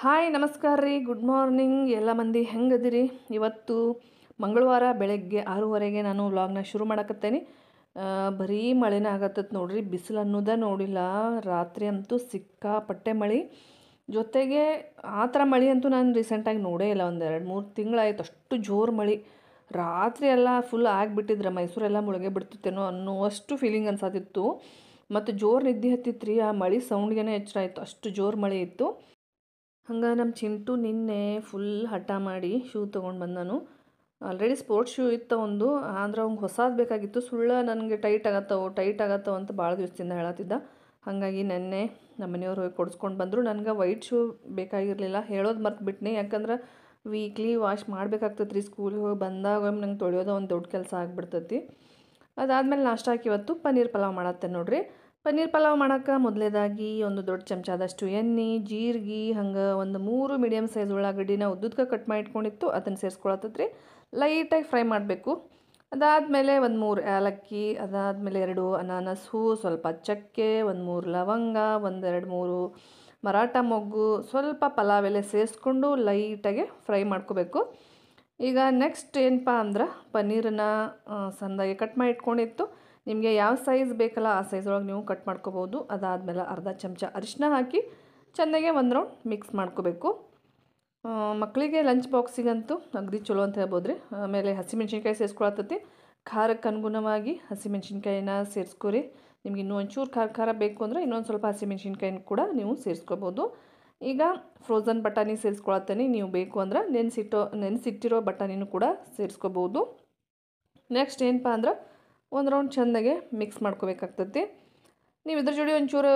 hi ನಮಸ್ಕಾರ ರೀ good morning ಎಲ್ಲ ಮಂದಿ ಹೆಂಗದಿರಿ ಇವತ್ತು ಮಂಗಳವಾರ ಬೆಳಗ್ಗೆ ಆರೂವರೆಗೆ ನಾನು ವ್ಲಾಗ್ನ ಶುರು ಮಾಡಕತ್ತೇನೆ ಬರೀ ಮಳೆನೇ ಆಗತ್ತದ ನೋಡ್ರಿ ಬಿಸಿಲು ಅನ್ನೋದ ನೋಡಿಲ್ಲ ರಾತ್ರಿ ಅಂತೂ ಸಿಕ್ಕಾಪಟ್ಟೆ ಮಳೆ ಜೊತೆಗೆ ಆ ಥರ ಮಳೆ ಅಂತೂ ನಾನು ರೀಸೆಂಟಾಗಿ ನೋಡೇ ಇಲ್ಲ ಒಂದು ಎರಡು ಮೂರು ತಿಂಗಳಾಯಿತು ಅಷ್ಟು ಜೋರು ಮಳೆ ರಾತ್ರಿ ಎಲ್ಲ ಫುಲ್ ಆಗಿಬಿಟ್ಟಿದ್ರೆ ಮೈಸೂರೆಲ್ಲ ಮುಳುಗೆ ಬಿಡ್ತಿತ್ತೇನೋ ಅನ್ನುವಷ್ಟು ಫೀಲಿಂಗ್ ಅನ್ಸತ್ತಿತ್ತು ಮತ್ತು ಜೋರು ನಿದ್ದೆ ಹತ್ತಿತ್ತು ರೀ ಆ ಮಳೆ ಸೌಂಡ್ಗೇ ಎಚ್ಚರ ಆಯಿತು ಅಷ್ಟು ಜೋರು ಮಳೆ ಇತ್ತು ಹಂಗೆ ನಮ್ಮ ಚಿಂಟು ನಿನ್ನೆ ಫುಲ್ ಹಠ ಮಾಡಿ ಶೂ ತೊಗೊಂಡು ಬಂದನು ಆಲ್ರೆಡಿ ಸ್ಪೋರ್ಟ್ಸ್ ಶೂ ಇತ್ತು ಒಂದು ಅಂದ್ರೆ ಅವ್ನಿಗೆ ಹೊಸದು ಬೇಕಾಗಿತ್ತು ಸುಳ್ಳು ನನಗೆ ಟೈಟ್ ಆಗತ್ತವು ಟೈಟ್ ಆಗತ್ತವು ಅಂತ ಭಾಳ ದಿವಸದಿಂದ ಹೇಳತ್ತಿದ್ದ ಹಾಗಾಗಿ ನೆನ್ನೆ ನಮ್ಮ ಮನೆಯವ್ರು ಹೋಗಿ ಕೊಡಿಸ್ಕೊಂಡು ಬಂದರು ನನಗೆ ವೈಟ್ ಶೂ ಬೇಕಾಗಿರಲಿಲ್ಲ ಹೇಳೋದು ಬಿಟ್ಟನೆ ಯಾಕಂದ್ರೆ ವೀಕ್ಲಿ ವಾಶ್ ಮಾಡಬೇಕಾಗ್ತದೆ ರೀ ಸ್ಕೂಲಿಗೆ ಹೋಗಿ ಬಂದಾಗ ನಂಗೆ ತೊಳೆಯೋದು ಒಂದು ದೊಡ್ಡ ಕೆಲಸ ಆಗಿಬಿಡ್ತೈತಿ ಅದಾದಮೇಲೆ ನಾಷ್ಟ ಹಾಕಿ ಇವತ್ತು ಪನ್ನೀರ್ ಪಲಾವ್ ಮಾಡತ್ತೆ ನೋಡಿರಿ ಪನ್ನೀರ್ ಪಲಾವ್ ಮಾಡೋಕ್ಕೆ ಮೊದಲೇದಾಗಿ ಒಂದು ದೊಡ್ಡ ಚಮಚದಷ್ಟು ಎಣ್ಣೆ ಜೀರಿಗೆ ಹಂಗೆ ಒಂದು ಮೂರು ಮೀಡಿಯಮ್ ಸೈಜ್ ಉಳ್ಳಾಗಡ್ಡಿನ ಉದ್ದಕ್ಕೆ ಕಟ್ ಮಾಡಿ ಅದನ್ನು ಸೇರಿಸ್ಕೊಳತ್ತದ್ರಿ ಲೈಟಾಗಿ ಫ್ರೈ ಮಾಡಬೇಕು ಅದಾದಮೇಲೆ ಒಂದು ಮೂರು ಏಲಕ್ಕಿ ಅದಾದಮೇಲೆ ಎರಡು ಅನಾನಸು ಸ್ವಲ್ಪ ಚಕ್ಕೆ ಒಂದು ಮೂರು ಲವಂಗ ಒಂದೆರಡು ಮೂರು ಮರಾಠ ಮೊಗ್ಗು ಸ್ವಲ್ಪ ಪಲಾವ್ ಎಲೆ ಸೇರಿಸ್ಕೊಂಡು ಲೈಟಾಗಿ ಫ್ರೈ ಮಾಡ್ಕೋಬೇಕು ಈಗ ನೆಕ್ಸ್ಟ್ ಏನಪ್ಪ ಅಂದ್ರೆ ಪನ್ನೀರನ್ನ ಸಂದಾಗಿ ಕಟ್ ಮಾಡಿ ನಿಮಗೆ ಯಾವ ಸೈಜ್ ಬೇಕಲ್ಲ ಆ ಸೈಜ್ ಒಳಗೆ ನೀವು ಕಟ್ ಮಾಡ್ಕೋಬೋದು ಅದಾದಮೇಲೆ ಅರ್ಧ ಚಮಚ ಅರಿಶಿನ ಹಾಕಿ ಚೆನ್ನಾಗೆ ಒಂದು ರೌಂಡ್ ಮಿಕ್ಸ್ ಮಾಡ್ಕೋಬೇಕು ಮಕ್ಕಳಿಗೆ ಲಂಚ್ ಬಾಕ್ಸಿಗಂತೂ ಅಗದಿ ಚಲೋ ಅಂತ ಹೇಳ್ಬೋದು ರೀ ಆಮೇಲೆ ಹಸಿಮೆಣ್ಸಿನ್ಕಾಯಿ ಸೇರಿಸ್ಕೊಳತ್ತೈತಿ ಖಾರಕ್ಕೆ ಅನುಗುಣವಾಗಿ ಹಸಿಮೆಣ್ಸಿನ್ಕಾಯಿನ ಸೇರಿಸ್ಕೊರಿ ನಿಮ್ಗೆ ಇನ್ನೂ ಒಂಚೂರು ಖಾರ ಖಾರ ಬೇಕು ಅಂದರೆ ಇನ್ನೊಂದು ಸ್ವಲ್ಪ ಹಸಿಮೆಣ್ಸಿನ್ಕಾಯಿನ ಕೂಡ ನೀವು ಸೇರಿಸ್ಕೋಬೋದು ಈಗ ಫ್ರೋಝನ್ ಬಟಾಣಿ ಸೇರಿಸ್ಕೊಳತ್ತೇನೆ ನೀವು ಬೇಕು ಅಂದ್ರೆ ನೆನೆಸಿಟ್ಟೋ ನೆನೆಸಿಟ್ಟಿರೋ ಬಟಾಣಿನೂ ಕೂಡ ಸೇರಿಸ್ಕೋಬೋದು ನೆಕ್ಸ್ಟ್ ಏನಪ್ಪ ಅಂದ್ರೆ ಒಂದು ರೌಂಡ್ ಚೆಂದಾಗೆ ಮಿಕ್ಸ್ ಮಾಡ್ಕೋಬೇಕಾಗ್ತತಿ ನೀವು ಇದ್ರ ಜೋಡಿ ಒಂಚೂರು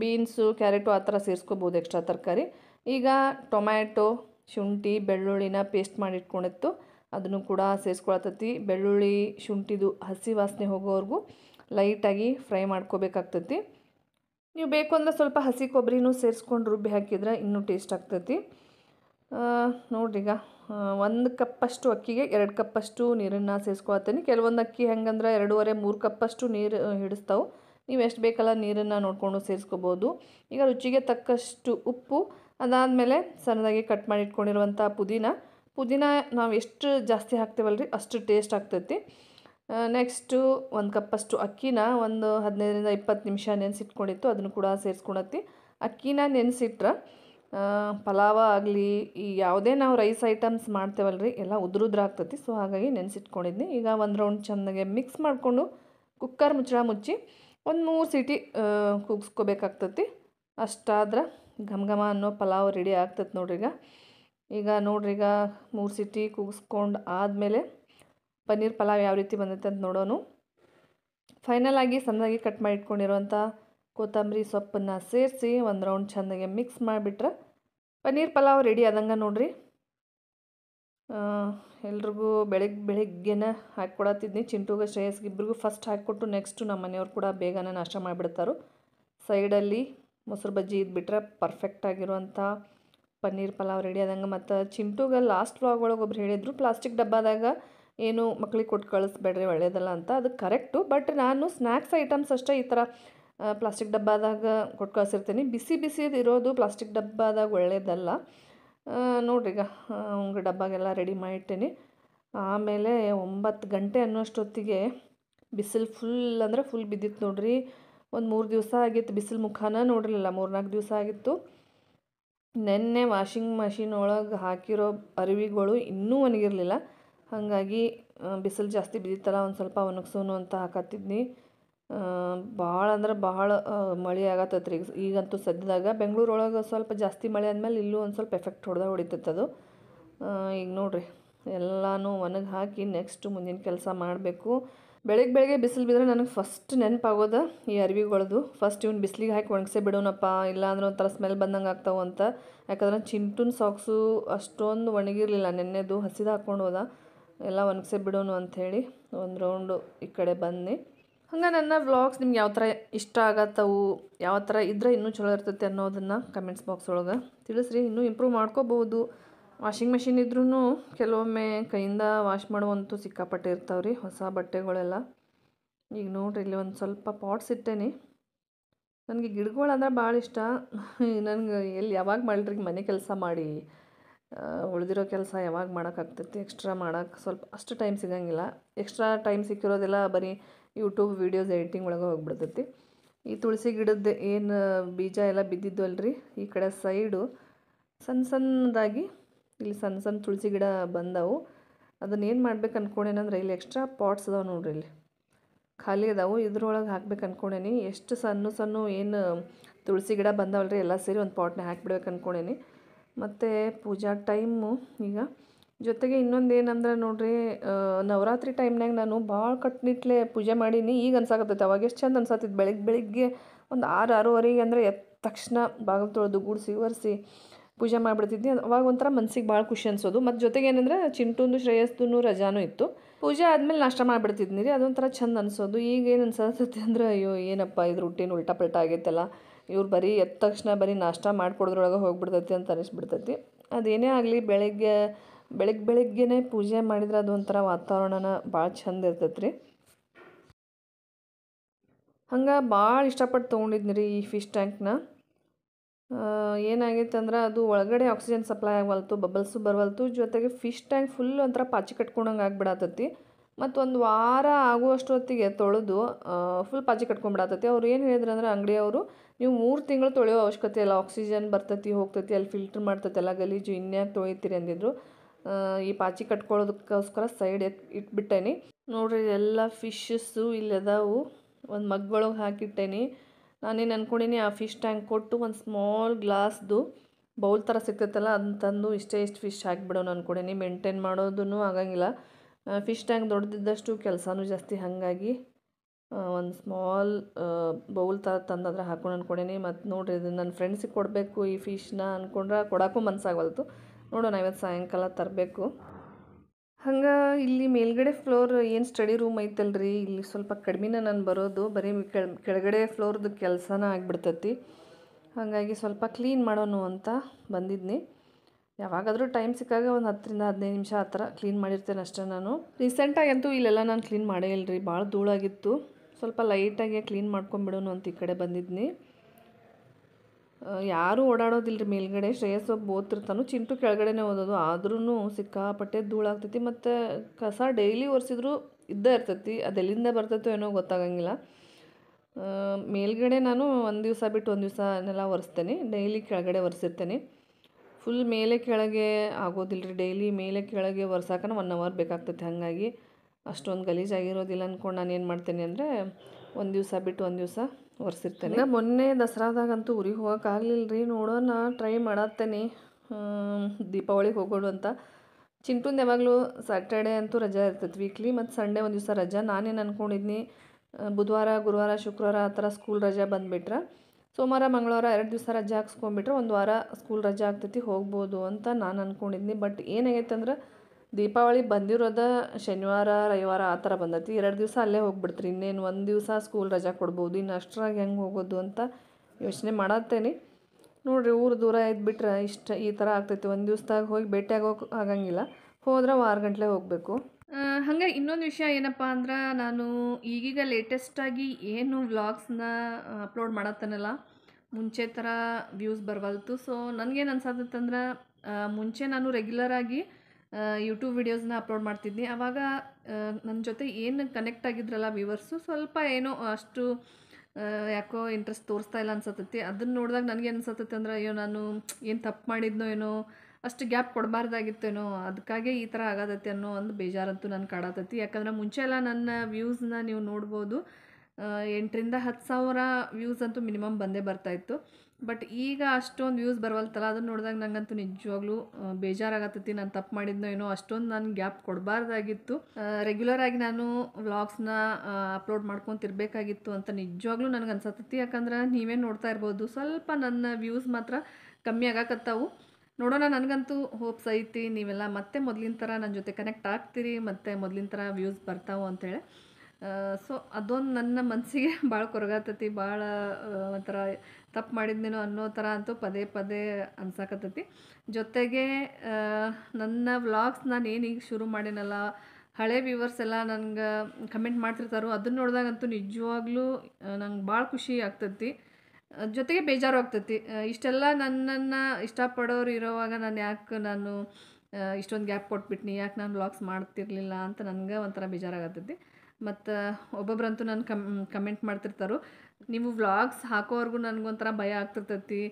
ಬೀನ್ಸು ಕ್ಯಾರೆಟು ಆ ಥರ ಸೇರಿಸ್ಕೋಬೋದು ಎಕ್ಸ್ಟ್ರಾ ತರಕಾರಿ ಈಗ ಟೊಮ್ಯಾಟೊ ಶುಂಠಿ ಬೆಳ್ಳುಳ್ಳಿನ ಪೇಸ್ಟ್ ಮಾಡಿಟ್ಕೊಂಡಿತ್ತು ಅದನ್ನು ಕೂಡ ಸೇರಿಸ್ಕೊಳತತಿ ಬೆಳ್ಳುಳ್ಳಿ ಶುಂಠಿದು ಹಸಿ ವಾಸನೆ ಹೋಗೋವರೆಗೂ ಲೈಟಾಗಿ ಫ್ರೈ ಮಾಡ್ಕೋಬೇಕಾಗ್ತತಿ ನೀವು ಬೇಕು ಅಂದರೆ ಸ್ವಲ್ಪ ಹಸಿ ಕೊಬ್ಬರಿನೂ ಸೇರಿಸ್ಕೊಂಡು ರುಬ್ಬಿ ಹಾಕಿದ್ರೆ ಇನ್ನೂ ಟೇಸ್ಟ್ ಆಗ್ತತಿ ನೋಡ್ರಿ ಈಗ ಒಂದು ಕಪ್ಪಷ್ಟು ಅಕ್ಕಿಗೆ ಎರಡು ಕಪ್ಪಷ್ಟು ನೀರನ್ನು ಸೇರಿಸ್ಕೊಳ್ತೀನಿ ಕೆಲವೊಂದು ಅಕ್ಕಿ ಹೆಂಗಂದ್ರೆ ಎರಡೂವರೆ ಮೂರು ಕಪ್ಪಷ್ಟು ನೀರು ಹಿಡಿಸ್ತಾವೆ ನೀವು ಎಷ್ಟು ಬೇಕಲ್ಲ ನೀರನ್ನು ನೋಡಿಕೊಂಡು ಸೇರಿಸ್ಕೋಬೋದು ಈಗ ರುಚಿಗೆ ತಕ್ಕಷ್ಟು ಉಪ್ಪು ಅದಾದಮೇಲೆ ಸಣ್ಣದಾಗಿ ಕಟ್ ಮಾಡಿ ಇಟ್ಕೊಂಡಿರುವಂಥ ಪುದೀನ ಪುದೀನ ನಾವು ಎಷ್ಟು ಜಾಸ್ತಿ ರೀ ಅಷ್ಟು ಟೇಸ್ಟ್ ಆಗ್ತೈತಿ ನೆಕ್ಸ್ಟು ಒಂದು ಕಪ್ಪಷ್ಟು ಅಕ್ಕಿನ ಒಂದು ಹದಿನೈದರಿಂದ ಇಪ್ಪತ್ತು ನಿಮಿಷ ನೆನೆಸಿಟ್ಕೊಂಡಿತ್ತು ಅದನ್ನು ಕೂಡ ಸೇರಿಸ್ಕೊಳತ್ತಿ ಅಕ್ಕಿನ ನೆನೆಸಿಟ್ರೆ ಪಲಾವ ಆಗಲಿ ಈ ಯಾವುದೇ ನಾವು ರೈಸ್ ಐಟಮ್ಸ್ ಮಾಡ್ತೇವಲ್ರಿ ಎಲ್ಲ ಉದುರುದ್ರ ಸೊ ಹಾಗಾಗಿ ನೆನೆಸಿಟ್ಕೊಂಡಿದ್ನಿ ಈಗ ಒಂದು ರೌಂಡ್ ಚೆನ್ನಾಗೆ ಮಿಕ್ಸ್ ಮಾಡಿಕೊಂಡು ಕುಕ್ಕರ್ ಮುಚ್ಚಳ ಮುಚ್ಚಿ ಒಂದು ಮೂರು ಸೀಟಿ ಕುಗ್ಸ್ಕೋಬೇಕಾಗ್ತತಿ ಅಷ್ಟಾದ್ರೆ ಘಮ ಘಮ ಅನ್ನೋ ಪಲಾವ್ ರೆಡಿ ಆಗ್ತದೆ ನೋಡ್ರಿ ಈಗ ಈಗ ನೋಡ್ರಿ ಈಗ ಮೂರು ಸಿಟಿ ಕುಗ್ಸ್ಕೊಂಡು ಆದಮೇಲೆ ಪನ್ನೀರ್ ಪಲಾವ್ ಯಾವ ರೀತಿ ಬಂದೈತೆ ಅಂತ ನೋಡೋನು ಫೈನಲ್ ಆಗಿ ಸಣ್ಣದಾಗಿ ಕಟ್ ಮಾಡಿ ಇಟ್ಕೊಂಡಿರೋಂಥ ಕೊತ್ತಂಬರಿ ಸೊಪ್ಪನ್ನು ಸೇರಿಸಿ ಒಂದು ರೌಂಡ್ ಚೆಂದಾಗೆ ಮಿಕ್ಸ್ ಮಾಡಿಬಿಟ್ರೆ ಪನ್ನೀರ್ ಪಲಾವ್ ರೆಡಿ ಆದಂಗೆ ನೋಡ್ರಿ ಎಲ್ರಿಗೂ ಬೆಳಗ್ಗೆ ಬೆಳಿಗ್ಗೆನ ಹಾಕಿ ಚಿಂಟುಗೆ ಶ್ರೇಯಸ್ಗೆ ಇಬ್ಬರಿಗೂ ಫಸ್ಟ್ ಕೊಟ್ಟು ನೆಕ್ಸ್ಟು ನಮ್ಮ ಮನೆಯವ್ರು ಕೂಡ ಬೇಗನೆ ನಾಶ ಮಾಡಿಬಿಡ್ತಾರೋ ಸೈಡಲ್ಲಿ ಮೊಸರು ಬಜ್ಜಿ ಇದ್ಬಿಟ್ರೆ ಆಗಿರುವಂಥ ಪನ್ನೀರ್ ಪಲಾವ್ ರೆಡಿ ಆದಂಗೆ ಮತ್ತು ಚಿಂಟುಗೆ ಲಾಸ್ಟ್ ವ್ಲಾಗ್ ಒಳಗೆ ಒಬ್ರು ಹೇಳಿದರು ಪ್ಲಾಸ್ಟಿಕ್ ಡಬ್ಬಾದಾಗ ಏನು ಮಕ್ಳಿಗೆ ಕೊಟ್ಟು ಕಳಿಸ್ಬೇಡ್ರಿ ಒಳ್ಳೆಯದಲ್ಲ ಅಂತ ಅದು ಕರೆಕ್ಟು ಬಟ್ ನಾನು ಸ್ನ್ಯಾಕ್ಸ್ ಐಟಮ್ಸ್ ಅಷ್ಟೇ ಈ ಥರ ಪ್ಲಾಸ್ಟಿಕ್ ಡಬ್ಬಾದಾಗ ಕೊಟ್ಟು ಕಳ್ಸಿರ್ತೀನಿ ಬಿಸಿ ಬಿಸಿದು ಇರೋದು ಪ್ಲಾಸ್ಟಿಕ್ ಡಬ್ಬಾದಾಗ ಒಳ್ಳೆಯದಲ್ಲ ನೋಡ್ರಿ ಈಗ ಡಬ್ಬಾಗೆಲ್ಲ ರೆಡಿ ಮಾಡಿಟ್ಟೀನಿ ಆಮೇಲೆ ಒಂಬತ್ತು ಗಂಟೆ ಅನ್ನೋಷ್ಟೊತ್ತಿಗೆ ಬಿಸಿಲು ಫುಲ್ ಅಂದರೆ ಫುಲ್ ಬಿದ್ದಿತ್ತು ನೋಡ್ರಿ ಒಂದು ಮೂರು ದಿವಸ ಆಗಿತ್ತು ಬಿಸಿಲು ಮುಖಾನ ನೋಡಿರಲಿಲ್ಲ ಮೂರ್ನಾಲ್ಕು ದಿವಸ ಆಗಿತ್ತು ನೆನ್ನೆ ವಾಷಿಂಗ್ ಮಷಿನ್ ಒಳಗೆ ಹಾಕಿರೋ ಅರಿವಿಗಳು ಇನ್ನೂ ಒಣಗಿರಲಿಲ್ಲ ಹಾಗಾಗಿ ಬಿಸಿಲು ಜಾಸ್ತಿ ಬಿದ್ದಿತ್ತಲ್ಲ ಒಂದು ಸ್ವಲ್ಪ ಒಣಗ್ಸೋನು ಅಂತ ಹಾಕತ್ತಿದ್ನಿ ಭಾಳ ಅಂದ್ರೆ ಭಾಳ ಮಳೆ ಆಗತ್ತೈತೆ ರೀ ಈಗಂತೂ ಸದ್ಯದಾಗ ಬೆಂಗಳೂರೊಳಗೆ ಸ್ವಲ್ಪ ಜಾಸ್ತಿ ಮಳೆ ಆದಮೇಲೆ ಇಲ್ಲೂ ಒಂದು ಸ್ವಲ್ಪ ಎಫೆಕ್ಟ್ ಹೊಡೆದ ಹೊಡಿತೈತದು ಈಗ ನೋಡಿರಿ ಎಲ್ಲನೂ ಒಣಗಿ ಹಾಕಿ ನೆಕ್ಸ್ಟ್ ಮುಂದಿನ ಕೆಲಸ ಮಾಡಬೇಕು ಬೆಳಗ್ಗೆ ಬೆಳಗ್ಗೆ ಬಿಸಿಲು ಬಿದ್ದರೆ ನನಗೆ ಫಸ್ಟ್ ನೆನಪಾಗೋದು ಈ ಅರಿವಿಗಳದು ಫಸ್ಟ್ ಇವ್ನು ಬಿಸಿಲಿಗೆ ಹಾಕಿ ಒಣಗಿಸೇ ಬಿಡೋಣಪ್ಪ ಇಲ್ಲಾಂದ್ರೆ ಒಂಥರ ಸ್ಮೆಲ್ ಬಂದಂಗೆ ಆಗ್ತಾವೆ ಅಂತ ಯಾಕಂದ್ರೆ ಚಿಂಟುನ ಸಾಕ್ಸು ಅಷ್ಟೊಂದು ಒಣಗಿರಲಿಲ್ಲ ನೆನ್ನೆದು ಹಸಿದು ಹಾಕ್ಕೊಂಡು ಹೋದ ಎಲ್ಲ ಒಣಗಿಸೇ ಬಿಡೋನು ಅಂಥೇಳಿ ಒಂದು ರೌಂಡು ಈ ಕಡೆ ಬನ್ನಿ ಹಂಗೆ ನನ್ನ ವ್ಲಾಗ್ಸ್ ನಿಮ್ಗೆ ಯಾವ ಥರ ಇಷ್ಟ ಆಗತ್ತವು ಯಾವ ಥರ ಇದ್ದರೆ ಇನ್ನೂ ಚಲೋ ಇರ್ತೈತೆ ಅನ್ನೋದನ್ನು ಕಮೆಂಟ್ಸ್ ಬಾಕ್ಸ್ ಒಳಗೆ ತಿಳಿಸ್ರಿ ಇನ್ನೂ ಇಂಪ್ರೂವ್ ಮಾಡ್ಕೋಬೋದು ವಾಷಿಂಗ್ ಮೆಷಿನ್ ಇದ್ರೂ ಕೆಲವೊಮ್ಮೆ ಕೈಯಿಂದ ವಾಶ್ ಮಾಡುವಂತೂ ಸಿಕ್ಕಾಪಟ್ಟೆ ಇರ್ತಾವೆ ರೀ ಹೊಸ ಬಟ್ಟೆಗಳೆಲ್ಲ ಈಗ ನೋಡ್ರಿ ಇಲ್ಲಿ ಒಂದು ಸ್ವಲ್ಪ ಪಾಟ್ಸ್ ಇಟ್ಟೇನಿ ನನಗೆ ಗಿಡಗಳಂದ್ರೆ ಭಾಳ ಇಷ್ಟ ನನಗೆ ಎಲ್ಲಿ ಯಾವಾಗ ಮಾಡ್ರಿ ಮನೆ ಕೆಲಸ ಮಾಡಿ ಉಳಿದಿರೋ ಕೆಲಸ ಯಾವಾಗ ಮಾಡೋಕ್ಕಾಗ್ತೈತಿ ಎಕ್ಸ್ಟ್ರಾ ಮಾಡೋಕ್ಕೆ ಸ್ವಲ್ಪ ಅಷ್ಟು ಟೈಮ್ ಸಿಗಂಗಿಲ್ಲ ಎಕ್ಸ್ಟ್ರಾ ಟೈಮ್ ಸಿಕ್ಕಿರೋದೆಲ್ಲ ಬರೀ ಯೂಟ್ಯೂಬ್ ವೀಡಿಯೋಸ್ ಎಡಿಟಿಂಗ್ ಒಳಗೆ ಹೋಗ್ಬಿಡ್ತೈತಿ ಈ ತುಳಸಿ ಗಿಡದ ಏನು ಬೀಜ ಎಲ್ಲ ಬಿದ್ದಿದ್ದು ರೀ ಈ ಕಡೆ ಸೈಡು ಸಣ್ಣ ಸಣ್ಣದಾಗಿ ಇಲ್ಲಿ ಸಣ್ಣ ಸಣ್ಣ ತುಳಸಿ ಗಿಡ ಬಂದವು ಅದನ್ನ ಏನು ಮಾಡ್ಬೇಕು ಅಂದ್ಕೊಂಡೇನಂದ್ರೆ ಇಲ್ಲಿ ಎಕ್ಸ್ಟ್ರಾ ಪಾಟ್ಸ್ ಅದಾವೆ ನೋಡ್ರಿ ಇಲ್ಲಿ ಖಾಲಿ ಅದಾವು ಇದ್ರೊಳಗೆ ಹಾಕ್ಬೇಕು ಅಂದ್ಕೊಂಡೇನಿ ಎಷ್ಟು ಸಣ್ಣ ಸಣ್ಣ ಏನು ತುಳಸಿ ಗಿಡ ರೀ ಎಲ್ಲ ಸೇರಿ ಒಂದು ಪಾಟ್ನ ಹಾಕಿಬಿಡ್ಬೇಕು ಅಂದ್ಕೊಂಡೇನಿ ಮತ್ತು ಪೂಜಾ ಟೈಮು ಈಗ ಜೊತೆಗೆ ಇನ್ನೊಂದು ಏನಂದ್ರೆ ನೋಡಿರಿ ನವರಾತ್ರಿ ಟೈಮ್ನಾಗ ನಾನು ಭಾಳ ಕಟ್ಟುನಿಟ್ಲೆ ಪೂಜೆ ಮಾಡೀನಿ ಈಗ ಅನ್ಸಾಕತ್ತೈತೆ ಅವಾಗ ಎಷ್ಟು ಚಂದ ಅನ್ಸತ್ತಿತ್ತು ಬೆಳಗ್ಗೆ ಬೆಳಿಗ್ಗೆ ಒಂದು ಆರು ಆರೂವರೆಗೆ ಅಂದರೆ ಎದ್ದ ತಕ್ಷಣ ಬಾಗಿಲು ತೊಳೆದು ಗುಡಿಸಿ ಒರೆಸಿ ಪೂಜೆ ಮಾಡಿಬಿಡ್ತಿದ್ದೆ ಅವಾಗ ಒಂಥರ ಮನ್ಸಿಗೆ ಭಾಳ ಖುಷಿ ಅನ್ಸೋದು ಮತ್ತು ಜೊತೆಗೆ ಏನಂದ್ರೆ ಚಿಂಟುಂದು ಶ್ರೇಯಸ್ದು ರಜಾನೂ ಇತ್ತು ಪೂಜೆ ಆದಮೇಲೆ ನಾಷ್ಟ ಮಾಡಿಬಿಡ್ತಿದ್ನಿ ರೀ ಅದೊಂಥರ ಚಂದ ಅನಿಸೋದು ಈಗ ಏನು ಅಂದ್ರೆ ಅಯ್ಯೋ ಏನಪ್ಪ ಇದು ರುಟೀನ್ ಉಲ್ಟಾ ಪಲ್ಟಾ ಆಗೈತಲ್ಲ ಇವ್ರು ಬರೀ ಎದ್ದ ತಕ್ಷಣ ಬರೀ ನಾಷ್ಟ ಮಾಡಿಕೊಡೋದ್ರೊಳಗೆ ಹೋಗಿಬಿಡ್ತೈತಿ ಅಂತ ಅನಿಸ್ಬಿಡ್ತೈತಿ ಅದೇನೇ ಆಗಲಿ ಬೆಳಗ್ಗೆ ಬೆಳಗ್ಗೆ ಬೆಳಗ್ಗೆನೇ ಪೂಜೆ ಮಾಡಿದ್ರೆ ಅದು ಒಂಥರ ವಾತಾವರಣನ ಭಾಳ ಚಂದ ಇರ್ತೈತೆ ರೀ ಹಂಗೆ ಭಾಳ ಇಷ್ಟಪಟ್ಟು ತೊಗೊಂಡಿದ್ನಿ ರೀ ಈ ಫಿಶ್ ಟ್ಯಾಂಕ್ನ ಏನಾಗೈತಂದ್ರೆ ಅದು ಒಳಗಡೆ ಆಕ್ಸಿಜನ್ ಸಪ್ಲೈ ಆಗವಲ್ತು ಬಬಲ್ಸು ಬರವಲ್ತು ಜೊತೆಗೆ ಫಿಶ್ ಟ್ಯಾಂಕ್ ಫುಲ್ ಒಂಥರ ಪಾಚಿ ಕಟ್ಕೊಂಡಂಗೆ ಆಗಿಬಿಡತ್ತತಿ ಮತ್ತು ಒಂದು ವಾರ ಹೊತ್ತಿಗೆ ತೊಳೆದು ಫುಲ್ ಪಾಚಿ ಕಟ್ಕೊಂಡ್ಬಿಡತ್ತತಿ ಅವ್ರು ಏನು ಹೇಳಿದ್ರು ಅಂದ್ರೆ ಅಂಗಡಿಯವರು ನೀವು ಮೂರು ತಿಂಗಳು ತೊಳೆಯೋ ಅವಶ್ಯಕತೆ ಇಲ್ಲ ಆಕ್ಸಿಜನ್ ಬರ್ತತಿ ಹೋಗ್ತೈತಿ ಅಲ್ಲಿ ಫಿಲ್ಟರ್ ಮಾಡ್ತೈತಿ ಎಲ್ಲ ಗಲೀಜು ಇನ್ಯಾಕೆ ತೊಳಿತೀರಿ ಅಂದಿದ್ರು ಈ ಪಾಚಿ ಕಟ್ಕೊಳ್ಳೋದಕ್ಕೋಸ್ಕರ ಸೈಡ್ ಎತ್ ಇಟ್ಬಿಟ್ಟೇನಿ ನೋಡ್ರಿ ಎಲ್ಲ ಫಿಶಸ್ಸು ಇಲ್ಲಿ ಅದಾವು ಒಂದು ಮಗ್ಗೊಳಗೆ ಹಾಕಿಟ್ಟೇನಿ ನಾನೇನು ಅಂದ್ಕೊಂಡಿನಿ ಆ ಫಿಶ್ ಟ್ಯಾಂಕ್ ಕೊಟ್ಟು ಒಂದು ಸ್ಮಾಲ್ ಗ್ಲಾಸ್ದು ಬೌಲ್ ಥರ ಸಿಗ್ತೈತಲ್ಲ ತಂದು ಇಷ್ಟೇ ಇಷ್ಟು ಫಿಶ್ ಹಾಕಿಬಿಡೋಣ ಅಂದ್ಕೊಡೇನಿ ಮೇಂಟೈನ್ ಮಾಡೋದೂ ಆಗಂಗಿಲ್ಲ ಫಿಶ್ ಟ್ಯಾಂಕ್ ದೊಡ್ಡದಿದ್ದಷ್ಟು ಕೆಲಸನೂ ಜಾಸ್ತಿ ಹಾಗಾಗಿ ಒಂದು ಸ್ಮಾಲ್ ಬೌಲ್ ಥರ ತಂದಾದ್ರೆ ಹಾಕೊಂಡು ಅಂದ್ಕೊಡೇನಿ ಮತ್ತು ನೋಡಿರಿ ಇದು ನನ್ನ ಫ್ರೆಂಡ್ಸಿಗೆ ಕೊಡಬೇಕು ಈ ಫಿಶ್ನ ಅಂದ್ಕೊಂಡ್ರೆ ಕೊಡೋಕ್ಕೂ ಮನಸ್ಸಾಗಲ್ತು ನೋಡೋಣ ಇವತ್ತು ಸಾಯಂಕಾಲ ತರಬೇಕು ಹಂಗೆ ಇಲ್ಲಿ ಮೇಲ್ಗಡೆ ಫ್ಲೋರ್ ಏನು ಸ್ಟಡಿ ರೂಮ್ ಐತಲ್ರಿ ಇಲ್ಲಿ ಸ್ವಲ್ಪ ಕಡಿಮೆನ ನಾನು ಬರೋದು ಬರೀ ಕೆಳಗಡೆ ಫ್ಲೋರ್ದು ಕೆಲಸನ ಆಗಿಬಿಡ್ತತಿ ಹಾಗಾಗಿ ಸ್ವಲ್ಪ ಕ್ಲೀನ್ ಮಾಡೋನು ಅಂತ ಬಂದಿದ್ನಿ ಯಾವಾಗಾದರೂ ಟೈಮ್ ಸಿಕ್ಕಾಗ ಒಂದು ಹತ್ತರಿಂದ ಹದಿನೈದು ನಿಮಿಷ ಆ ಥರ ಕ್ಲೀನ್ ಮಾಡಿರ್ತೇನೆ ಅಷ್ಟೇ ನಾನು ಅಂತೂ ಇಲ್ಲೆಲ್ಲ ನಾನು ಕ್ಲೀನ್ ಮಾಡೇ ಇಲ್ಲರಿ ಭಾಳ ಧೂಳಾಗಿತ್ತು ಸ್ವಲ್ಪ ಲೈಟಾಗಿ ಕ್ಲೀನ್ ಮಾಡ್ಕೊಂಬಿಡೋನು ಅಂತ ಈ ಕಡೆ ಬಂದಿದ್ನಿ ಯಾರೂ ಓಡಾಡೋದಿಲ್ಲ ಮೇಲ್ಗಡೆ ಶ್ರೇಯಸ್ ಒಬ್ಬ ಓದ್ತಿರ್ತಾನು ಚಿಂಟು ಕೆಳಗಡೆನೇ ಓದೋದು ಆದ್ರೂ ಸಿಕ್ಕಾಪಟ್ಟೆ ಧೂಳಾಗ್ತೈತಿ ಮತ್ತು ಕಸ ಡೈಲಿ ಒರೆಸಿದ್ರು ಇದ್ದೇ ಇರ್ತೈತಿ ಅದೆಲ್ಲಿಂದ ಬರ್ತೈತೋ ಏನೋ ಗೊತ್ತಾಗಂಗಿಲ್ಲ ಮೇಲ್ಗಡೆ ನಾನು ಒಂದು ದಿವಸ ಬಿಟ್ಟು ಒಂದು ದಿವಸನೆಲ್ಲ ನೆಲ ಒರೆಸ್ತೇನೆ ಡೈಲಿ ಕೆಳಗಡೆ ಒರೆಸಿರ್ತೇನೆ ಫುಲ್ ಮೇಲೆ ಕೆಳಗೆ ಆಗೋದಿಲ್ಲ ರೀ ಡೈಲಿ ಮೇಲೆ ಕೆಳಗೆ ಒರೆಸಾಕನ ಒನ್ ಅವರ್ ಬೇಕಾಗ್ತೈತಿ ಹಾಗಾಗಿ ಅಷ್ಟೊಂದು ಗಲೀಜಾಗಿರೋದಿಲ್ಲ ಅಂದ್ಕೊಂಡು ನಾನು ಏನು ಮಾಡ್ತೇನೆ ಅಂದರೆ ಒಂದು ದಿವಸ ಬಿಟ್ಟು ಒಂದು ದಿವಸ ಒರ್ಸಿರ್ತೇನೆ ಈಗ ಮೊನ್ನೆ ದಸರಾದಾಗಂತೂ ಊರಿಗೆ ಹೋಗೋಕ್ಕಾಗಲಿಲ್ಲ ರೀ ನೋಡೋಣ ಟ್ರೈ ಮಾಡತ್ತೇನೆ ದೀಪಾವಳಿಗೆ ಹೋಗೋಣ ಅಂತ ಚಿಂಟುಂದು ಯಾವಾಗಲೂ ಸ್ಯಾಟರ್ಡೆ ಅಂತೂ ರಜಾ ಇರ್ತೈತೆ ವೀಕ್ಲಿ ಮತ್ತು ಸಂಡೇ ಒಂದು ದಿವಸ ರಜಾ ನಾನೇನು ಅಂದ್ಕೊಂಡಿದ್ನಿ ಬುಧವಾರ ಗುರುವಾರ ಶುಕ್ರವಾರ ಆ ಥರ ಸ್ಕೂಲ್ ರಜಾ ಬಂದುಬಿಟ್ರೆ ಸೋಮವಾರ ಮಂಗಳವಾರ ಎರಡು ದಿವಸ ರಜೆ ಹಾಕ್ಸ್ಕೊಂಡ್ಬಿಟ್ರೆ ಒಂದು ವಾರ ಸ್ಕೂಲ್ ರಜೆ ಆಗ್ತೈತಿ ಹೋಗ್ಬೋದು ಅಂತ ನಾನು ಅಂದ್ಕೊಂಡಿದ್ನಿ ಬಟ್ ಏನಾಗೈತೆ ಅಂದ್ರೆ ದೀಪಾವಳಿ ಬಂದಿರೋದ ಶನಿವಾರ ರವಿವಾರ ಆ ಥರ ಬಂದೈತಿ ಎರಡು ದಿವಸ ಅಲ್ಲೇ ಹೋಗ್ಬಿಡ್ತೀರಿ ಇನ್ನೇನು ಒಂದು ದಿವಸ ಸ್ಕೂಲ್ ರಜಾ ಕೊಡ್ಬೋದು ಇನ್ನು ಅಷ್ಟ್ರಾಗ ಹೆಂಗೆ ಹೋಗೋದು ಅಂತ ಯೋಚನೆ ಮಾಡತ್ತೇನೆ ನೋಡಿರಿ ಊರು ದೂರ ಇದ್ಬಿಟ್ರೆ ಇಷ್ಟು ಈ ಥರ ಆಗ್ತೈತಿ ಒಂದು ದಿವ್ಸದಾಗ ಹೋಗಿ ಭೇಟಿಯಾಗೋಕೆ ಆಗಂಗಿಲ್ಲ ಹೋದ್ರೆ ವಾರ ಗಂಟಲೆ ಹೋಗಬೇಕು ಹಾಗೆ ಇನ್ನೊಂದು ವಿಷಯ ಏನಪ್ಪ ಅಂದ್ರೆ ನಾನು ಈಗೀಗ ಲೇಟೆಸ್ಟಾಗಿ ಏನು ವ್ಲಾಗ್ಸ್ನ ಅಪ್ಲೋಡ್ ಮಾಡತ್ತನಲ್ಲ ಮುಂಚೆ ಥರ ವ್ಯೂಸ್ ಬರವಲ್ತು ಸೊ ನನಗೇನು ಅನ್ಸತ್ತಂದ್ರೆ ಮುಂಚೆ ನಾನು ರೆಗ್ಯುಲರಾಗಿ ಯೂಟ್ಯೂಬ್ ವಿಡಿಯೋಸ್ನ ಅಪ್ಲೋಡ್ ಮಾಡ್ತಿದ್ನಿ ಆವಾಗ ನನ್ನ ಜೊತೆ ಏನು ಕನೆಕ್ಟ್ ಆಗಿದ್ರಲ್ಲ ವ್ಯೂವರ್ಸು ಸ್ವಲ್ಪ ಏನೋ ಅಷ್ಟು ಯಾಕೋ ಇಂಟ್ರೆಸ್ಟ್ ತೋರಿಸ್ತಾ ಇಲ್ಲ ಅನ್ಸತ್ತೈತಿ ಅದನ್ನ ನೋಡಿದಾಗ ನನಗೆ ಅನ್ಸತ್ತೈತಿ ಅಂದ್ರೆ ಅಯ್ಯೋ ನಾನು ಏನು ತಪ್ಪು ಮಾಡಿದ್ನೋ ಏನೋ ಅಷ್ಟು ಗ್ಯಾಪ್ ಕೊಡಬಾರ್ದಾಗಿತ್ತೇನೋ ಅದಕ್ಕಾಗೆ ಈ ಥರ ಆಗತ್ತೈತಿ ಅನ್ನೋ ಒಂದು ಬೇಜಾರಂತೂ ನಾನು ಕಾಡತ್ತೈತಿ ಯಾಕಂದ್ರೆ ಮುಂಚೆ ಎಲ್ಲ ನನ್ನ ವ್ಯೂಸ್ನ ನೀವು ನೋಡ್ಬೋದು ಎಂಟರಿಂದ ಹತ್ತು ಸಾವಿರ ವ್ಯೂಸ್ ಅಂತೂ ಮಿನಿಮಮ್ ಬಂದೇ ಬರ್ತಾಯಿತ್ತು ಬಟ್ ಈಗ ಅಷ್ಟೊಂದು ವ್ಯೂಸ್ ಬರವಲ್ತಲ್ಲ ಅದನ್ನು ನೋಡಿದಾಗ ನನಗಂತೂ ನಿಜವಾಗ್ಲೂ ಬೇಜಾರಾಗತ್ತೈತಿ ನಾನು ತಪ್ಪು ಮಾಡಿದ್ನೋ ಏನೋ ಅಷ್ಟೊಂದು ನಾನು ಗ್ಯಾಪ್ ಕೊಡಬಾರ್ದಾಗಿತ್ತು ರೆಗ್ಯುಲರ್ ಆಗಿ ನಾನು ವ್ಲಾಗ್ಸ್ನ ಅಪ್ಲೋಡ್ ಮಾಡ್ಕೊತಿರ್ಬೇಕಾಗಿತ್ತು ಅಂತ ನಿಜವಾಗ್ಲೂ ನನಗೆ ಅನ್ಸತ್ತೈತಿ ಯಾಕಂದ್ರೆ ನೀವೇನು ನೋಡ್ತಾ ಇರ್ಬೋದು ಸ್ವಲ್ಪ ನನ್ನ ವ್ಯೂಸ್ ಮಾತ್ರ ಕಮ್ಮಿ ಆಗಾಕತ್ತಾವು ನೋಡೋಣ ನನಗಂತೂ ಹೋಪ್ಸ್ ಐತಿ ನೀವೆಲ್ಲ ಮತ್ತೆ ಮೊದಲಿನ ಥರ ನನ್ನ ಜೊತೆ ಕನೆಕ್ಟ್ ಆಗ್ತೀರಿ ಮತ್ತು ಮೊದಲಿನ ಥರ ವ್ಯೂಸ್ ಬರ್ತಾವೆ ಅಂತೇಳಿ ಸೊ ಅದೊಂದು ನನ್ನ ಮನಸ್ಸಿಗೆ ಭಾಳ ಕೊರಗಾತೈತಿ ಭಾಳ ಒಂಥರ ತಪ್ಪು ಮಾಡಿದ್ನೇನೋ ಅನ್ನೋ ಥರ ಅಂತೂ ಪದೇ ಪದೇ ಅನ್ಸಕತ್ತೈತಿ ಜೊತೆಗೆ ನನ್ನ ವ್ಲಾಗ್ಸ್ ನಾನು ಏನೀಗ ಶುರು ಮಾಡಿನಲ್ಲ ಹಳೆ ವ್ಯೂವರ್ಸ್ ಎಲ್ಲ ನನಗೆ ಕಮೆಂಟ್ ಮಾಡ್ತಿರ್ತಾರೋ ಅದನ್ನು ನೋಡಿದಾಗಂತೂ ನಿಜವಾಗ್ಲೂ ನಂಗೆ ಭಾಳ ಖುಷಿ ಆಗ್ತತಿ ಜೊತೆಗೆ ಬೇಜಾರು ಆಗ್ತತಿ ಇಷ್ಟೆಲ್ಲ ನನ್ನನ್ನು ಇಷ್ಟಪಡೋರು ಇರೋವಾಗ ನಾನು ಯಾಕೆ ನಾನು ಇಷ್ಟೊಂದು ಗ್ಯಾಪ್ ಕೊಟ್ಬಿಟ್ನಿ ಯಾಕೆ ನಾನು ವ್ಲಾಗ್ಸ್ ಮಾಡ್ತಿರ್ಲಿಲ್ಲ ಅಂತ ನನಗೆ ಒಂಥರ ಬೇಜಾರಾಗತ್ತೈತಿ ಮತ್ತು ಒಬ್ಬೊಬ್ಬರಂತೂ ನಾನು ಕಮ್ ಕಮೆಂಟ್ ಮಾಡ್ತಿರ್ತಾರೋ ನೀವು ವ್ಲಾಗ್ಸ್ ಹಾಕೋವರೆಗೂ ನನಗೊಂಥರ ಭಯ ಆಗ್ತಿರ್ತೈತಿ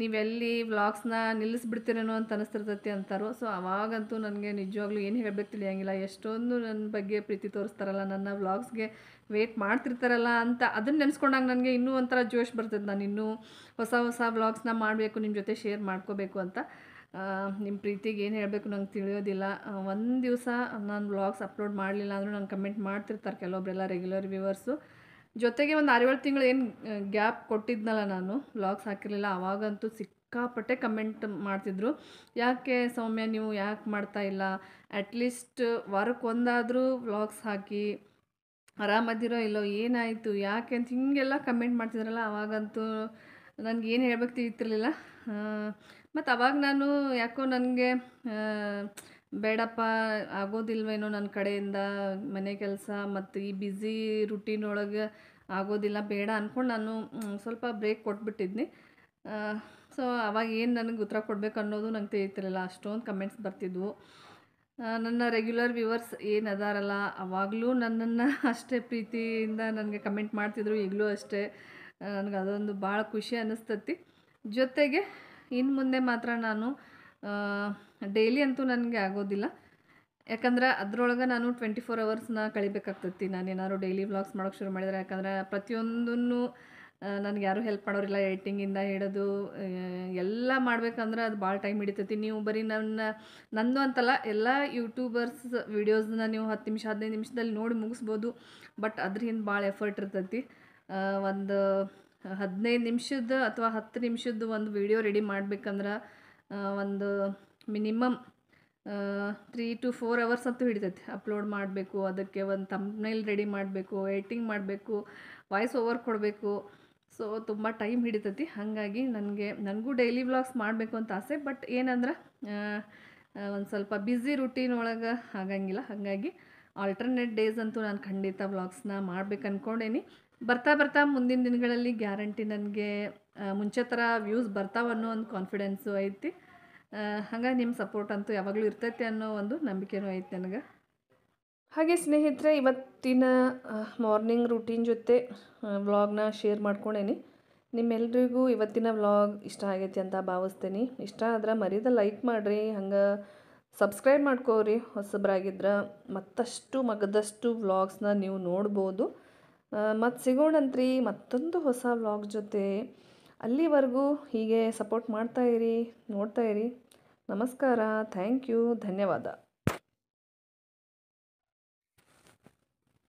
ನೀವೆಲ್ಲಿ ವ್ಲಾಗ್ಸ್ನ ನಿಲ್ಲಿಸ್ಬಿಡ್ತೀರೇನೋ ಅಂತ ಅನಿಸ್ತಿರ್ತೈತಿ ಅಂತಾರೋ ಸೊ ಅವಾಗಂತೂ ನನಗೆ ನಿಜವಾಗ್ಲೂ ಏನು ಹೇಳಬೇಕು ತಿಳಿಯಂಗಿಲ್ಲ ಎಷ್ಟೊಂದು ನನ್ನ ಬಗ್ಗೆ ಪ್ರೀತಿ ತೋರಿಸ್ತಾರಲ್ಲ ನನ್ನ ವ್ಲಾಗ್ಸ್ಗೆ ವೇಟ್ ಮಾಡ್ತಿರ್ತಾರಲ್ಲ ಅಂತ ಅದನ್ನು ನೆನೆಸ್ಕೊಂಡಾಗ ನನಗೆ ಇನ್ನೂ ಒಂಥರ ಜೋಶ್ ಬರ್ತೈತೆ ನಾನು ಇನ್ನೂ ಹೊಸ ಹೊಸ ವ್ಲಾಗ್ಸ್ನ ಮಾಡಬೇಕು ನಿಮ್ಮ ಜೊತೆ ಶೇರ್ ಮಾಡ್ಕೋಬೇಕು ಅಂತ ನಿಮ್ಮ ಪ್ರೀತಿಗೆ ಏನು ಹೇಳಬೇಕು ನಂಗೆ ತಿಳಿಯೋದಿಲ್ಲ ಒಂದು ದಿವಸ ನಾನು ವ್ಲಾಗ್ಸ್ ಅಪ್ಲೋಡ್ ಮಾಡಲಿಲ್ಲ ಅಂದರೂ ನಂಗೆ ಕಮೆಂಟ್ ಮಾಡ್ತಿರ್ತಾರೆ ಕೆಲವೊಬ್ಬರೆಲ್ಲ ರೆಗ್ಯುಲರ್ ವ್ಯೂವರ್ಸು ಜೊತೆಗೆ ಒಂದು ಆರೇಳು ತಿಂಗಳು ಏನು ಗ್ಯಾಪ್ ಕೊಟ್ಟಿದ್ನಲ್ಲ ನಾನು ವ್ಲಾಗ್ಸ್ ಹಾಕಿರಲಿಲ್ಲ ಅವಾಗಂತೂ ಸಿಕ್ಕಾಪಟ್ಟೆ ಕಮೆಂಟ್ ಮಾಡ್ತಿದ್ರು ಯಾಕೆ ಸೌಮ್ಯ ನೀವು ಯಾಕೆ ಮಾಡ್ತಾ ಇಲ್ಲ ಅಟ್ಲೀಸ್ಟ್ ವಾರಕ್ಕೆ ಒಂದಾದರೂ ವ್ಲಾಗ್ಸ್ ಹಾಕಿ ಆರಾಮದಿರೋ ಇಲ್ಲೋ ಏನಾಯಿತು ಯಾಕೆ ಅಂತ ಹಿಂಗೆಲ್ಲ ಕಮೆಂಟ್ ಮಾಡ್ತಿದ್ರಲ್ಲ ಆವಾಗಂತೂ ನನಗೇನು ಹೇಳಬೇಕು ತಿಳಿತಿರ್ಲಿಲ್ಲ ಮತ್ತು ಅವಾಗ ನಾನು ಯಾಕೋ ನನಗೆ ಬೇಡಪ್ಪ ಆಗೋದಿಲ್ವೇನೋ ನನ್ನ ಕಡೆಯಿಂದ ಮನೆ ಕೆಲಸ ಮತ್ತು ಈ ಬ್ಯುಸಿ ರುಟೀನ್ ಒಳಗೆ ಆಗೋದಿಲ್ಲ ಬೇಡ ಅಂದ್ಕೊಂಡು ನಾನು ಸ್ವಲ್ಪ ಬ್ರೇಕ್ ಕೊಟ್ಬಿಟ್ಟಿದ್ನಿ ಸೊ ಅವಾಗ ಏನು ನನಗೆ ಉತ್ತರ ಕೊಡಬೇಕು ಅನ್ನೋದು ನಂಗೆ ತಿಳಿತಿರಲಿಲ್ಲ ಅಷ್ಟೊಂದು ಕಮೆಂಟ್ಸ್ ಬರ್ತಿದ್ವು ನನ್ನ ರೆಗ್ಯುಲರ್ ವ್ಯೂವರ್ಸ್ ಏನು ಅದಾರಲ್ಲ ಅವಾಗಲೂ ನನ್ನನ್ನು ಅಷ್ಟೇ ಪ್ರೀತಿಯಿಂದ ನನಗೆ ಕಮೆಂಟ್ ಮಾಡ್ತಿದ್ರು ಈಗಲೂ ಅಷ್ಟೇ ನನಗೆ ಅದೊಂದು ಭಾಳ ಖುಷಿ ಅನ್ನಿಸ್ತತಿ ಜೊತೆಗೆ ಇನ್ನು ಮುಂದೆ ಮಾತ್ರ ನಾನು ಡೈಲಿ ಅಂತೂ ನನಗೆ ಆಗೋದಿಲ್ಲ ಯಾಕಂದ್ರೆ ಅದರೊಳಗೆ ನಾನು ಟ್ವೆಂಟಿ ಫೋರ್ ಅವರ್ಸ್ನ ನಾನು ಏನಾದರೂ ಡೈಲಿ ವ್ಲಾಗ್ಸ್ ಮಾಡೋಕೆ ಶುರು ಮಾಡಿದರೆ ಯಾಕಂದರೆ ಪ್ರತಿಯೊಂದನ್ನು ನನಗೆ ಯಾರೂ ಹೆಲ್ಪ್ ಮಾಡೋರಿಲ್ಲ ಎಡಿಟಿಂಗಿಂದ ಹಿಡಿದು ಎಲ್ಲ ಮಾಡಬೇಕಂದ್ರೆ ಅದು ಭಾಳ ಟೈಮ್ ಹಿಡಿತೈತಿ ನೀವು ಬರೀ ನನ್ನ ನಂದು ಅಂತಲ್ಲ ಎಲ್ಲ ಯೂಟ್ಯೂಬರ್ಸ್ ವೀಡಿಯೋಸ್ನ ನೀವು ಹತ್ತು ನಿಮಿಷ ಹದಿನೈದು ನಿಮಿಷದಲ್ಲಿ ನೋಡಿ ಮುಗಿಸ್ಬೋದು ಬಟ್ ಅದ್ರ ಹಿಂದೆ ಭಾಳ ಎಫರ್ಟ್ ಇರ್ತೈತಿ ಒಂದು ಹದಿನೈದು ನಿಮಿಷದ ಅಥವಾ ಹತ್ತು ನಿಮಿಷದ್ದು ಒಂದು ವಿಡಿಯೋ ರೆಡಿ ಮಾಡ್ಬೇಕಂದ್ರೆ ಒಂದು minimum three to four hours ಅಂತೂ ಹಿಡಿತೈತೆ ಅಪ್ಲೋಡ್ ಮಾಡಬೇಕು ಅದಕ್ಕೆ ಒಂದು ತಮ್ನೇಲ್ ರೆಡಿ ಮಾಡಬೇಕು ಎಡಿಟಿಂಗ್ ಮಾಡಬೇಕು ವಾಯ್ಸ್ ಓವರ್ ಕೊಡಬೇಕು ಸೊ ತುಂಬ ಟೈಮ್ ಹಿಡಿತೈತಿ ಹಾಗಾಗಿ ನನಗೆ ನನಗೂ ಡೈಲಿ ವ್ಲಾಗ್ಸ್ ಮಾಡಬೇಕು ಅಂತ ಆಸೆ ಬಟ್ ಏನಂದ್ರೆ ಒಂದು ಸ್ವಲ್ಪ ಬ್ಯುಸಿ ರುಟೀನ್ ಒಳಗೆ ಆಗಂಗಿಲ್ಲ ಹಾಗಾಗಿ ಆಲ್ಟರ್ನೇಟ್ ಡೇಸ್ ಅಂತೂ ನಾನು ಖಂಡಿತ ವ್ಲಾಗ್ಸ್ನ ಮಾಡ್ಬೇಕು ಅಂದ್ಕೊಂಡೇನಿ ಬರ್ತಾ ಬರ್ತಾ ಮುಂದಿನ ದಿನಗಳಲ್ಲಿ ಗ್ಯಾರಂಟಿ ನನಗೆ ಮುಂಚೆ ಥರ ವ್ಯೂಸ್ ಬರ್ತಾವನ್ನೋ ಒಂದು ಕಾನ್ಫಿಡೆನ್ಸು ಐತಿ ಹಂಗೆ ನಿಮ್ಮ ಸಪೋರ್ಟ್ ಅಂತೂ ಯಾವಾಗಲೂ ಇರ್ತೈತೆ ಅನ್ನೋ ಒಂದು ನಂಬಿಕೆನೂ ಐತೆ ನನಗೆ ಹಾಗೆ ಸ್ನೇಹಿತರೆ ಇವತ್ತಿನ ಮಾರ್ನಿಂಗ್ ರೂಟೀನ್ ಜೊತೆ ವ್ಲಾಗ್ನ ಶೇರ್ ಮಾಡ್ಕೊಂಡೇನಿ ನಿಮ್ಮೆಲ್ರಿಗೂ ಇವತ್ತಿನ ವ್ಲಾಗ್ ಇಷ್ಟ ಆಗೈತಿ ಅಂತ ಭಾವಿಸ್ತೀನಿ ಇಷ್ಟ ಆದ್ರೆ ಮರಿದ ಲೈಕ್ ಮಾಡಿರಿ ಹಂಗೆ ಸಬ್ಸ್ಕ್ರೈಬ್ ಮಾಡ್ಕೋರಿ ಹೊಸಬ್ರಾಗಿದ್ರೆ ಮತ್ತಷ್ಟು ಮಗದಷ್ಟು ವ್ಲಾಗ್ಸ್ನ ನೀವು ನೋಡ್ಬೋದು ಮತ್ತು ಸಿಗೋಣಂತ್ರಿ ಮತ್ತೊಂದು ಹೊಸ ವ್ಲಾಗ್ ಜೊತೆ ಅಲ್ಲಿವರೆಗೂ ಹೀಗೆ ಸಪೋರ್ಟ್ ಮಾಡ್ತಾಯಿರಿ ನೋಡ್ತಾಯಿರಿ नमस्कार थैंक यू धन्यवाद